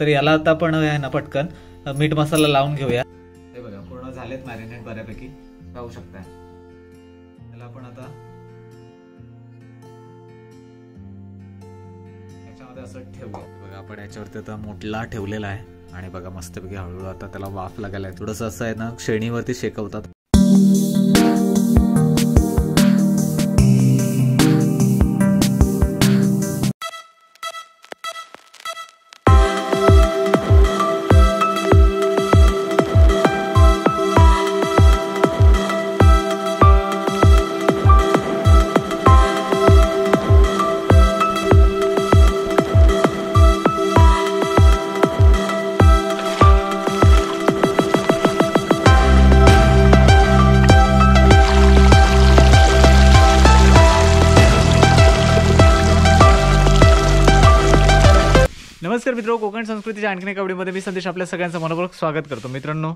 तर याला आता पण आहे ना पटकन मीठ मसाला लावून घेऊया ते बघा पूर्ण झालेत मॅरिनेट बऱ्यापैकी पाहू शकता त्याला आपण आता याच्यामध्ये असं ठेवूया बघा आपण याच्यावरती आता मोठला ठेवलेला आहे आणि बघा मस्तपैकी हळूहळू आता त्याला वाफ लागायला थोडस असं आहे ना शेणीवरती शेकवतात नमस्कार मित्र कोकण संस्कृतीच्या आणखीन एका मी संदेश आपल्या सगळ्यांचं मनपूर्वक स्वागत करतो मित्रांनो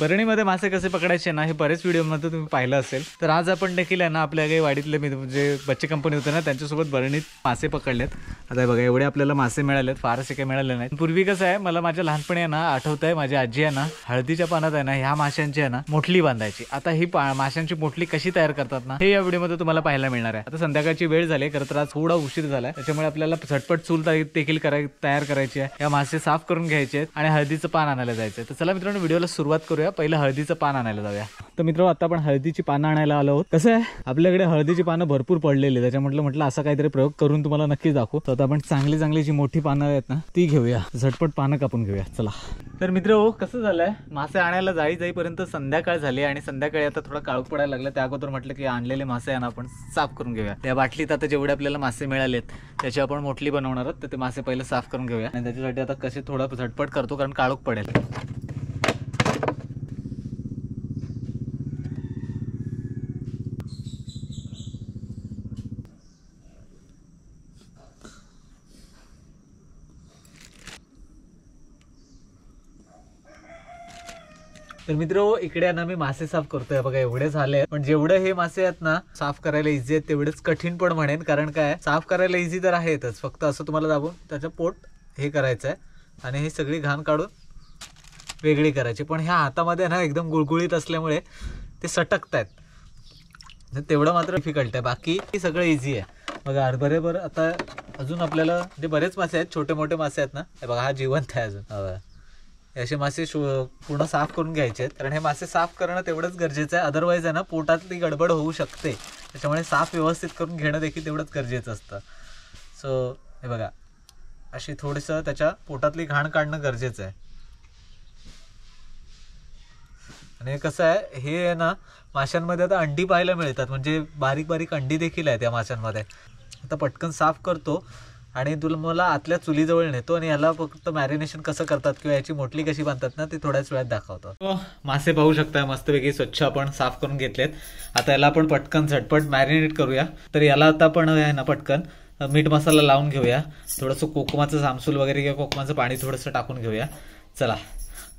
बरणीमध्ये मासे कसे पकडायचे ना हे बरेच व्हिडिओमध्ये तुम्ही पाहिलं असेल तर आज आपण देखील आहे ना आपल्या काही वाडीतले मी जे बच्चे कंपनी होते ना त्यांच्यासोबत बरणीत मासे पकडलेत आता बघा एवढे आपल्याला मासे मिळालेत फारसे काही मिळाले नाहीत पूर्वी कसं आहे मला माझ्या लहानपणी आहे ना आठवत आहे माझी आजी आहे ना हळदीच्या पानात आहे ना ह्या माशांची आहे ना मोठली बांधायची आता ही माशांची मोठली कशी तयार करतात ना हे या व्हिडिओमध्ये तुम्हाला पाहायला मिळणार आहे आता संध्याकाळची वेळ झाली खरं तर आज थोडा उशीर झाला त्याच्यामुळे आपल्याला झटपट चूल देखील कराय तयार करायची आहे या मासे साफ करून घ्यायचे आहेत आणि हळदीचं पान आणायला जायचं तर चला मित्रांनो व्हिडिओला सुरुवात करूया जाऊया पहिलं हळदीचं पान आणायला जाऊया तर मित्र आता आपण हळदीची पानं आणायला आलो आहोत कसं आहे आपल्याकडे हळदीची पानं भरपूर पडलेली त्याच्या म्हटलं म्हटलं असा काहीतरी प्रयोग करून तुम्हाला नक्कीच दाखवू तर आपण चांगली चांगली जी मोठी पानं आहेत ना ती घेऊया झटपट पानं कापून घेऊया चला तर मित्र कसं झालंय मासे आणायला जाई जाईपर्यंत संध्याकाळ झाली आणि संध्याकाळी आता थोडा काळोख पडायला लागला त्या अगोदर म्हटलं की आणलेले मासे आहे ना आपण साफ करून घेऊया त्या बाटलीत आता जेवढे आपल्याला मासे मिळालेत त्याची आपण मोठली बनवणार आहोत तर ते मासे पहिले साफ करून घेऊया आणि त्याच्यासाठी आता कसे थोडा झटपट करतो कारण काळूक पडेल तर मित्र इकडे ना मी मासे साफ करतोय बघा एवढे झाले पण जेवढे हे मासे आहेत ना साफ करायला इझी आहेत तेवढेच कठीण पण म्हणेन कारण काय साफ करायला इझी तर आहेतच फक्त असं तुम्हाला दाबून त्याचं पोट हे करायचं आहे आणि हे सगळी घाण काढून वेगळी करायची पण ह्या हातामध्ये ना एकदम गुळगुळीत असल्यामुळे ते सटकत आहेत तेवढं मात्र डिफिकल्ट आहे बाकी सगळं इझी आहे बघा बरेबर आता अजून आपल्याला जे म्हणजे बरेच मासे आहेत छोटे मोठे मासे आहेत ना हे बघा हा जिवंत आहे अजून असे मासे पूर्ण साफ करून घ्यायचे आहेत कारण हे मासे साफ करणं तेवढंच गरजेचं आहे अदरवाईज आहे ना पोटातली गडबड होऊ शकते त्याच्यामुळे साफ व्यवस्थित करून घेणं देखील तेवढंच गरजेचं असतं सो हे बघा अशी थोडंसं त्याच्या पोटातली घाण काढणं गरजेचं आहे आणि कसं आहे हे ना माशांमध्ये आता अंडी पाहायला मिळतात म्हणजे बारीक बारीक अंडी देखील आहे त्या माशांमध्ये आता पटकन साफ करतो आणि तुला मला आतल्या चुलीजवळ नेतो आणि याला फक्त मॅरिनेशन कसं करतात किंवा याची मोटली कशी बांधतात ना ते थोड्याच वेळात दाखवतो हो, मासे पाहू शकता मस्तपैकी स्वच्छ आपण साफ करून घेतलेत आता याला आपण पटकन झटपट मॅरिनेट करूया तर याला आता आपण आहे ना पटकन मीठ मसाला लावून घेऊया थोडस कोकमाचं सामसूल वगैरे किंवा कोकमाचं पाणी थोडंसं टाकून घेऊया चला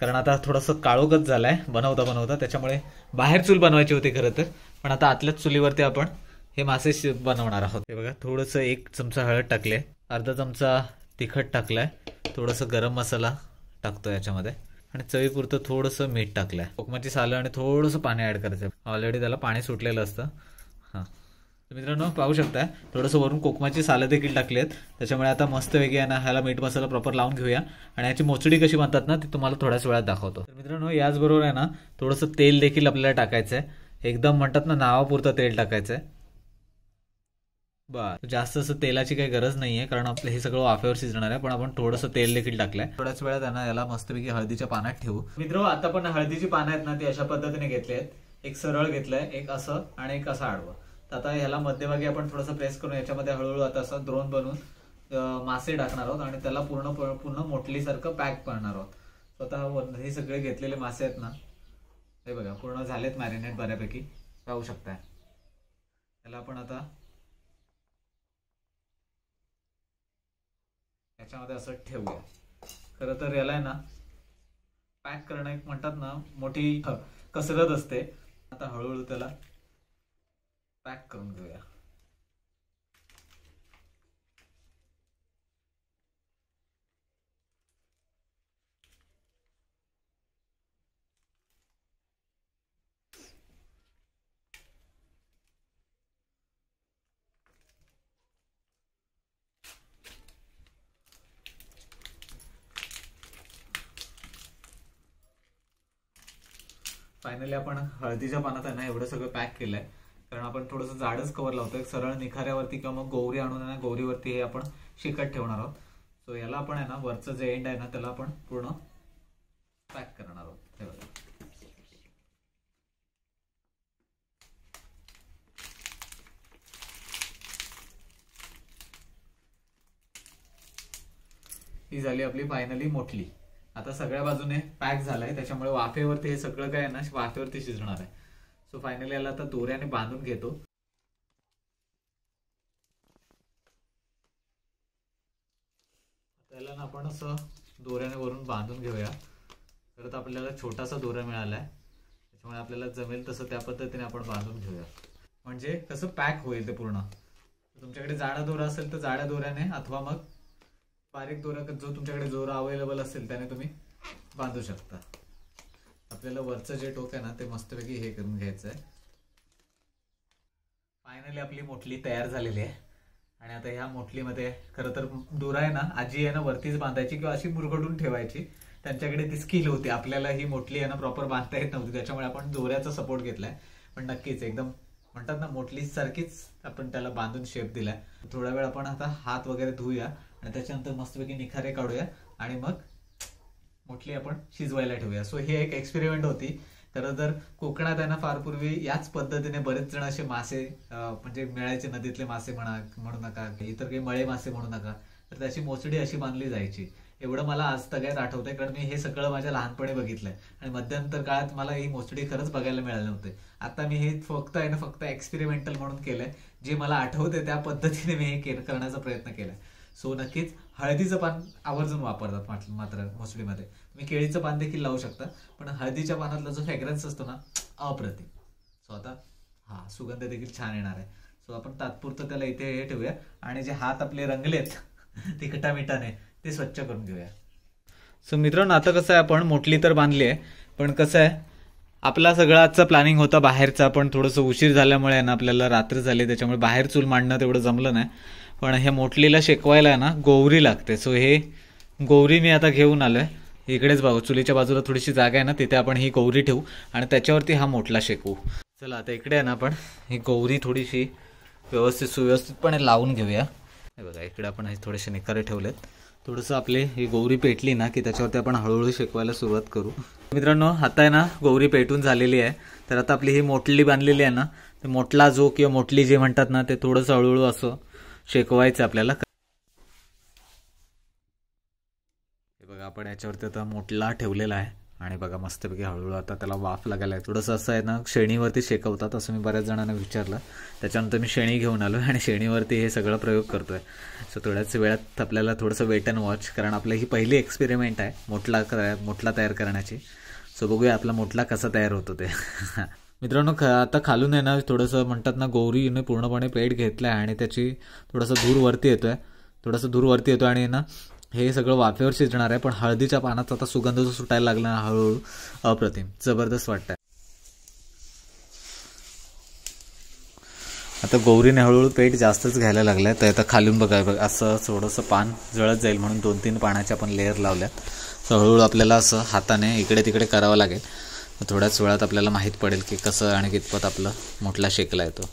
कारण आता थोडस काळोखच झालाय बनवता बनवता त्याच्यामुळे बाहेर चूल बनवायची होती खरं तर पण आता आतल्याच चुलीवरती आपण हे मासे बनवणार आहोत हे बघा थोडस एक चमचा हळद टाकले अर्धा चमचा तिखट टाकलाय थोडंसं गरम मसाला टाकतो याच्यामध्ये आणि चवीपुरतं थोडंसं मीठ टाकलं आहे कोकमाची सालं आणि थोडंसं पाणी ॲड करायचं आहे ऑलरेडी त्याला पाणी सुटलेलं असतं हां मित्रांनो पाहू शकताय थोडंसं वरून कोकमाची सालं देखील टाकली आहेत त्याच्यामुळे आता मस्त वेगळी आहे ना ह्याला मीठ मसाला प्रॉपर लावून घेऊया आणि याची मोचडी कशी बनतात ना ती तुम्हाला थोड्याच वेळात दाखवतो तर मित्रांनो याचबरोबर आहे ना थोडंसं तेल देखील आपल्याला टाकायचं आहे एकदम म्हणतात ना नावापुरतं तेल टाकायचं आहे बर जास्त असं तेलाची काही गरज नाहीये कारण आपलं हे सगळं वाफेवर शिजणार आहे पण आपण थोडंसं तेल देखील टाकलंय थोड्याच वेळा त्यांना याला मस्तपैकी हळदीच्या पानात ठेवू मित्र आता पण हळदीची पानं आहेत ना ती अशा पद्धतीने घेतली आहेत एक सरळ घेतलंय एक असं आणि एक असं आडवं तर आता ह्याला मध्यभागी आपण थोडस प्रेस करून याच्यामध्ये हळूहळू आता असं द्रोण बनवून मासे टाकणार आहोत आणि त्याला पूर्ण पूर्ण सारखं पॅक करणार आहोत स्वतः हे सगळे घेतलेले मासे आहेत ना हे बघा पूर्ण झालेत मॅरिनेट बऱ्यापैकी राहू शकताय त्याला आपण आता याच्यामध्ये असं ठेवूया खरं तर याला ना पॅक करणं एक म्हणतात ना मोठी कसरत असते आता हळूहळू त्याला पॅक करून घेऊया फायनली आपण हळदीच्या पानात आहे ना एवढं सगळं पॅक केलंय कारण आपण थोडस जाडच कवर लावतोय सरळ निखाऱ्यावरती किंवा मग गौरी आणून आहे ना गौरीवरती हे आपण शिकत ठेवणार आहोत सो याला आपण आहे ना वरचं जे एंड आहे ना त्याला आपण पूर्ण पॅक करणार आहोत बघा ही झाली आपली फायनली मोठली आता सगळ्या बाजूने पॅक झालाय त्याच्यामुळे वाफेवरती हे सगळं काय आहे ना वाफेवरती शिजणार आहे सो फायनली याला आता दोऱ्याने बांधून घेतो त्याला ना आपण असं दोऱ्याने वरून बांधून घेऊया तर आपल्याला छोटासा दोरा मिळाला आहे त्याच्यामुळे आपल्याला जमेल तसं त्या पद्धतीने आपण बांधून घेऊया म्हणजे कसं पॅक होईल ते पूर्ण तुमच्याकडे जाडा दोरा असेल तर जाड्या दोऱ्याने अथवा मग बारीक दोरा जो तुमच्याकडे जोरा अवेलेबल असेल त्याने तुम्ही बांधू शकता आपल्याला वरचं जे टोक आहे ना ते मस्तपैकी हे करून घ्यायचं आहे फायनली आपली मोठली तयार झालेली आहे आणि आता ह्या मोठलीमध्ये खरं तर दोरा आहे ना आजी आहे ना वरतीच बांधायची किंवा अशी मुरगडून ठेवायची त्यांच्याकडे ती स्किल होती आपल्याला ही मोठली आहे ना प्रॉपर बांधता येत नव्हती त्याच्यामुळे आपण दोऱ्याचा सपोर्ट घेतलाय पण नक्कीच एकदम म्हणतात ना मोठली सारखीच आपण त्याला बांधून शेप दिलाय थोडा वेळ आपण आता हात वगैरे धुऊया आणि त्याच्यानंतर मस्तपैकी निखारे काढूया आणि मग मोठली आपण शिजवायला ठेवूया सो हे एक एक्सपेरिमेंट होती खरं तर कोकणात आहे ना फार पूर्वी याच पद्धतीने बरेच जण असे मासे म्हणजे मिळायचे नदीतले मासे म्हणा म्हणू नका इतर काही मळे मासे म्हणू नका तर त्याची मोसडी अशी बांधली जायची एवढं मला आज सगळ्यात आठवतंय कारण मी हे सगळं माझ्या लहानपणी बघितलंय आणि मध्यंतर काळात मला ही मोसडी खरंच बघायला मिळाले नव्हते आता मी हे फक्त आहे ना फक्त एक्सपेरिमेंटल म्हणून केलंय जे मला आठवते त्या पद्धतीने मी हे करण्याचा प्रयत्न केलाय सो नक्कीच हळदीचं पान आवर्जून वापरतात मात्र मोसडीमध्ये तुम्ही केळीचं पान देखील लावू शकता पण हळदीच्या पानातला जो फ्रॅग्रन्स असतो ना अप्रतिम सो आता हा सुगंध देखील छान येणार आहे सो आपण तात्पुरतं त्याला इथे हे ठेवूया आणि जे हात आपले रंगलेत तिखटा मिठाने ते स्वच्छ करून घेऊया सो मित्रांनो आता कसं आहे आपण मोठली तर बांधली आहे पण कसं आहे आपला सगळा आजचा प्लॅनिंग होता बाहेरचा पण थोडंसं उशीर झाल्यामुळे ना आपल्याला रात्र झाली त्याच्यामुळे बाहेर चूल मांडणं तेवढं जमलं नाही पण हे मोटलीला शेकवायला ना गोवरी लागते सो हे गोवरी मी आता घेऊन आलो आहे इकडेच बघू चुलीच्या बाजूला थोडीशी जागा आहे ना तिथे आपण ही गोवरी ठेवू आणि त्याच्यावरती हा मोटला शेकवू चला आता इकडे आहे ना आपण ही गोवरी थोडीशी व्यवस्थित सुव्यवस्थितपणे लावून घेऊया हे बघा इकडे आपण हे थोडेसे निकारे ठेवलेत थोडंसं आपले ही गौरी पेटली ना की त्याच्यावरती आपण हळूहळू शेकवायला सुरुवात करू मित्रांनो आता आहे ना गौरी पेटून झालेली आहे तर आता आपली ही मोटली बांधलेली आहे ना ते मोटला जो किंवा मोटली जे म्हणतात ना ते थोडंसं हळूहळू असं शेकवायचं आपल्याला हे बघा आपण याच्यावरती आता मोठला ठेवलेला आहे आणि बघा मस्तपैकी हळूहळू आता त्याला वाफ लागायला आहे थोडंसं असं आहे ना शेणीवरती शेकवतात असं मी बऱ्याच जणांना विचारलं त्याच्यानंतर मी शेणी घेऊन आलो आणि शेणीवरती हे सगळं प्रयोग करतो आहे सो थोड्याच वेळात आपल्याला थोडंसं वेट अँड वॉच कारण आपलं ही पहिली एक्सपेरिमेंट आहे मोठला मोठला तयार करण्याची सो बघूया आपला मोठला कसा तयार होतो ते मित्रांनो आता खालून आहे ना थोडंसं म्हणतात ना गौरीने पूर्णपणे पेट घेतला आहे आणि त्याची थोडंसं धूर वरती येतोय थोडंसं धूर वरती येतोय आणि ना हे सगळं वाफेवर शिजणार आहे पण हळदीच्या पानाचा आता सुगंध जो सुटायला लागला ना हळूहळू अप्रतिम जबरदस्त वाटतंय आता गौरीने हळूहळू पेट जास्तच घ्यायला लागलाय तर आता खालून बघाय बघ असं थोडंसं पान जळत जाईल म्हणून दोन तीन पानाच्या आपण लेअर लावल्यात तर हळूहळू आपल्याला असं हाताने इकडे तिकडे करावं लागेल थोड्याच वेळात आपल्याला माहीत पडेल की कसं आणि कितपत आपलं मोठला शेकला येतो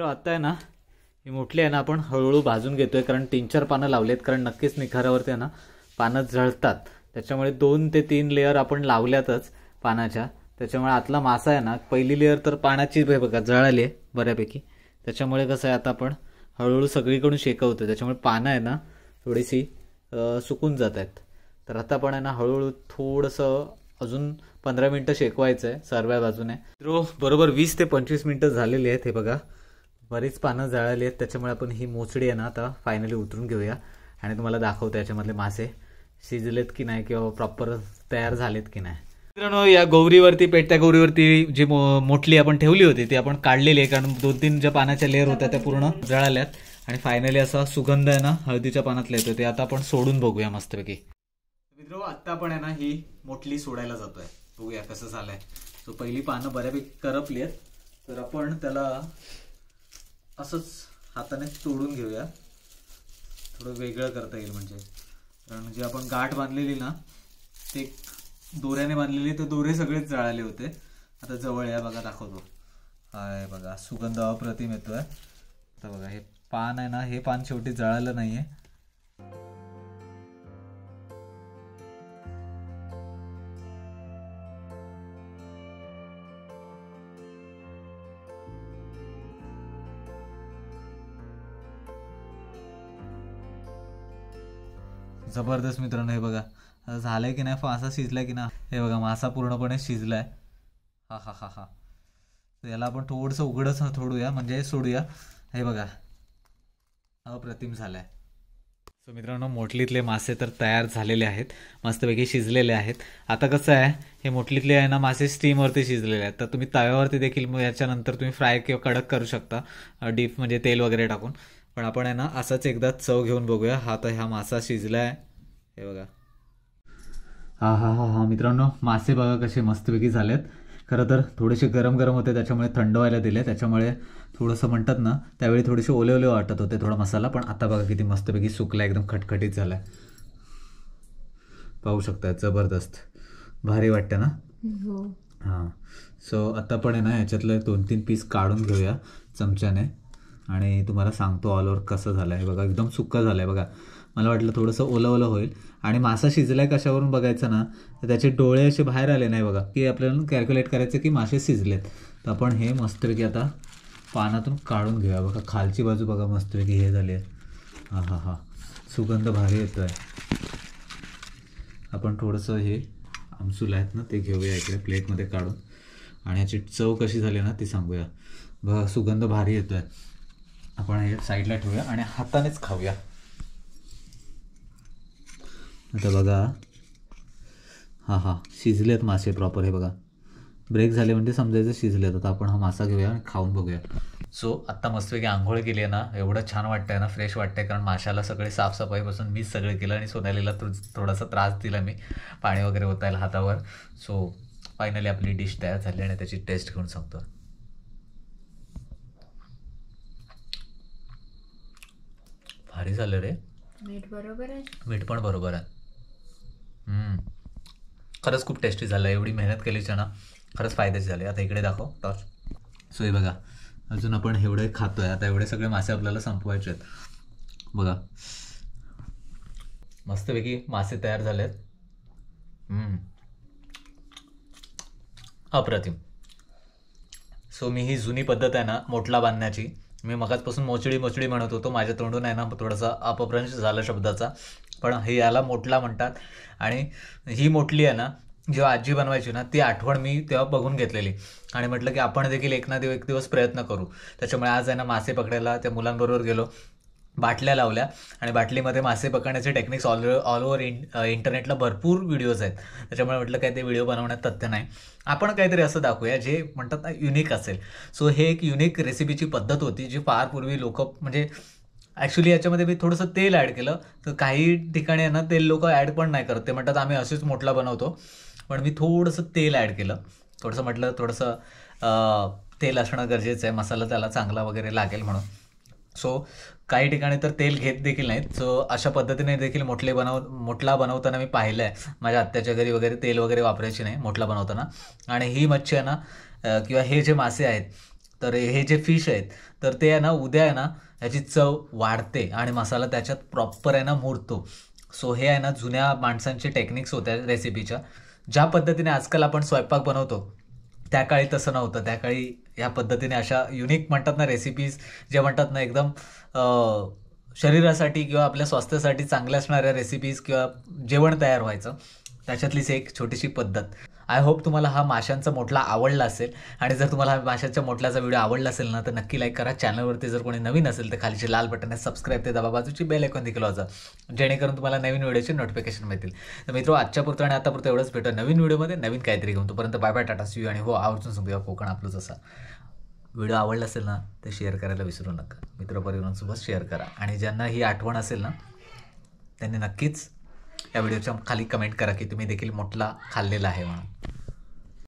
मित्र आता आहे ना ही मोठली आहे ना आपण हळूहळू भाजून घेतोय कारण तीन चार पानं लावलेत कारण नक्कीच निखारावरती आहे ना पानं जळतात त्याच्यामुळे दोन ते तीन लेअर आपण लावल्यातच पानाच्या त्याच्यामुळे आतला मासा आहे ना पहिली लेअर तर पाण्याची बघा जळली आहे बऱ्यापैकी त्याच्यामुळे कसं आहे आता आपण हळूहळू सगळीकडून शेकवतो त्याच्यामुळे पानं आहे ना थोडीशी सुकून जात आहेत तर आता आपण आहे ना हळूहळू थोडंसं अजून पंधरा मिनटं शेकवायचं आहे सर्व्या बाजूने बरोबर वीस ते पंचवीस मिनटं झालेली आहेत हे बघा बरीच पानं जळाली आहेत त्याच्यामुळे आपण ही मोचडी आहे ना आता फायनली उतरून घेऊया आणि तुम्हाला दाखवतो याच्यामधले मासे शिजलेत की नाही किंवा प्रॉपर तयार झालेत की नाही मित्रांनो या गौरीवरती पेटत्या गौरीवरती जी मोठली आपण ठेवली होती ती आपण काढलेली आहे कारण दोन तीन ज्या पानाच्या लेअर होत्या त्या पूर्ण जळाल्यात आणि फायनली असा सुगंध आहे ना हळदीच्या पानातला येतो ते आता आपण सोडून बघूया मस्तपैकी मित्र आत्ता आपण आहे ना ही मोठली सोडायला जातोय बघूया कसं झालंय सो पहिली पानं बऱ्यापैकी करपली आहेत तर आपण त्याला असंच हाताने तोडून घेऊया थोडं वेगळं करता येईल म्हणजे कारण जे आपण गाठ बांधलेली ना ते दोऱ्याने बांधलेली तर दोरे सगळेच जळाले होते आता जवळ या बघा दाखवतो हाय बघा सुगंध अप्रतिम येतोय आता बघा हे पान आहे ना हे पान शेवटी जळालं नाही आहे जबरदस्त मित्रांनो हे बघा झालं की नाही मासा शिजला की ना हे बघा मासा पूर्णपणे शिजलाय आहे हा हा हा हा याला आपण थोडंसं उघडच थोडूया म्हणजे सोडूया हे बघा अप्रतिम झालं आहे सो मित्रांनो मोटलीतले मासे तर तयार झालेले आहेत मस्तपैकी शिजलेले आहेत आता कसं आहे हे मोटलीतले आहे ना मासे स्टीमवरती शिजलेले आहेत तर तुम्ही तव्यावरती देखील याच्यानंतर तुम्ही फ्राय किंवा कडक करू शकता डीप म्हणजे तेल वगैरे टाकून पण आपण आहे ना असाच एकदा चव घेऊन बघूया हा तर ह्या मासा शिजला आहे हे बघा हा हा हा हा मित्रांनो मासे बघा कसे मस्तपैकी झालेत खरं तर थोडेसे गरम गरम होते त्याच्यामुळे थंड व्हायला दिले त्याच्यामुळे थोडंसं म्हणतात ना त्यावेळी थोडेसे ओले ओले वाटत होते थोडा मसाला पण आता बघा किती मस्तपैकी सुकला एकदम खटखटीत झाला आहे पाहू शकता जबरदस्त भारी वाटतं ना हो. हां सो आता पण आहे ना ह्याच्यातलं दोन तीन पीस काढून घेऊया चमच्याने आणि तुम्हाला सांगतो ऑल ओव्हर कसं झालं आहे बघा एकदम सुक्कं झालं आहे बघा मला वाटलं थोडंसं ओलं ओलं होईल आणि मासा शिजला आहे कशावरून बघायचं ना तर त्याचे डोळे असे बाहेर आले नाही बघा की आपल्याला कॅल्क्युलेट करायचं की मासे शिजलेत तर आपण हे मस्तपैकी आता पानातून काढून घेऊया बघा खालची बाजू बघा मस्तपैकी हे झाली आहे हां हां हां सुगंध भारी येतो आहे आपण थोडंसं हे आमसूल आहेत ना ते घेऊया इकडे प्लेटमध्ये काढून आणि याची चव कशी झाली ना ती सांगूया बघा सुगंध भारी येतो आहे आपण हे साईडला ठेवूया आणि हातानेच खाऊया आता बघा हां हां शिजलेत मासे प्रॉपर हे बघा ब्रेक झाले म्हणजे समजायचं शिजलेत आता आपण हा मासा घेऊया आणि खाऊन बघूया सो so, आत्ता मस्तपैकी आंघोळ केली आहे ना एवढं छान वाटतंय ना फ्रेश वाटतंय कारण माशाला सगळे साफसफाईपासून मीच सगळं केलं आणि सोनालीला थोडासा त्रास दिला मी पाणी वगैरे ओतायला हातावर सो फायनली आपली डिश तयार झाली आणि त्याची टेस्ट घेऊन सांगतो भारी झालं रे मीठ बरोबर आहे मीठ पण बरोबर आहे खरंच खूप टेस्टी झालं एवढी मेहनत केलीच्या ना खरंच फायद्याचे झाले आता इकडे दाखव टॉर्च सो हे बघा अजून आपण एवढे खातोय आता एवढे सगळे मासे आपल्याला संपवायचे आहेत बघा मस्तपैकी मासे तयार झालेत आहेत अप्रतिम सो मी ही जुनी पद्धत आहे ना मोठला बांधण्याची मी मगाचपासून मोचडी मोचडी म्हणत होतो माझ्या तोंडून आहे ना थोडासा अपभ्रंश झाला शब्दाचा पण हे याला मोटला म्हणतात आणि ही मोटली आहे ना जेव्हा आजी बनवायची ना ती आठवण मी तेव्हा बघून घेतलेली आणि म्हटलं की आपण देखील एक ना एक दिवस प्रयत्न करू त्याच्यामुळे आज आहे ना मासे पकडायला त्या मुलांबरोबर गेलो बाटल्या लावल्या आणि बाटलीमध्ये मासे पकडण्याचे टेक्निक्स ऑल ऑल ओव्हर इं इंटरनेटला भरपूर व्हिडिओज आहेत त्याच्यामुळे म्हटलं काय ते व्हिडिओ बनवण्यात तथ्य नाही आपण काहीतरी असं दाखवूया जे म्हणतात ना युनिक असेल सो हे एक युनिक रेसिपीची पद्धत होती जी फार पूर्वी लोक म्हणजे ॲक्च्युली याच्यामध्ये मी थोडंसं तेल ॲड केलं तर काही ठिकाणी ना तेल लोक ॲड पण नाही करत ते म्हणतात आम्ही असेच मोठला बनवतो पण मी थोडंसं तेल ॲड केलं थोडंसं म्हटलं थोडंसं तेल असणं गरजेचं आहे मसाला त्याला चांगला वगैरे लागेल म्हणून सो काही ठिकाणी तर तेल घेत देखील नाहीत सो अशा पद्धतीने देखील मोठले बनव मोठला बनवताना मी पाहिलं आहे माझ्या आत्याच्या घरी वगैरे तेल वगैरे वापरायची नाही मोठला बनवताना आणि ही मच्छी आहे ना किंवा हे जे मासे आहेत तर हे जे फिश आहेत तर ते आहे ना उद्या आहे ना ह्याची चव वाढते आणि मसाला त्याच्यात प्रॉपर आहे ना मुरतो सो हे आहे ना जुन्या माणसांचे टेक्निक्स होत्या रेसिपीच्या ज्या पद्धतीने आजकाल आपण स्वयंपाक बनवतो त्या काळी तसं नव्हतं त्या काळी या पद्धतीने अशा युनिक म्हणतात ना रेसिपीज जे म्हणतात ना एकदम शरीरासाठी किंवा आपल्या स्वास्थ्यासाठी चांगल्या असणाऱ्या रेसिपीज किंवा जेवण तयार व्हायचं त्याच्यातलीच एक छोटीशी पद्धत आय होप तुम्हाला हा माशांचा मोठला आवडला असेल आणि जर तुम्हाला हा माशांच्या मोठल्याचा व्हिडिओ आवडला असेल ना तर नक्की लाईक करा चॅनलवरती जर कोणी नवीन असेल तर खालीचे लाल बटन आहे सबस्क्राईब ते दाबा बाजूची बेल ऐकून देखील वाजा जेणेकरून तुम्हाला नवीन व्हिडिओचे नोटिफिकेशन मिळतील तर मित्रो आजच्या पुरतं आणि आतापुरतं एवढंच भेटू नवीन व्हिडिओमध्ये नवीन काहीतरी घेऊन तोपर्यंत बाय बाय टाटा यू आणि हो आवर्जून सांगूया कोकण आपलंच असा व्हिडिओ आवडला असेल ना ते शेअर करायला विसरू नका मित्रपरिवारांसोबत शेअर करा आणि ज्यांना ही आठवण असेल ना त्यांनी नक्कीच या व्हिडिओच्या खाली कमेंट करा की तुम्ही देखील मोठला खाल्लेला आहे म्हणून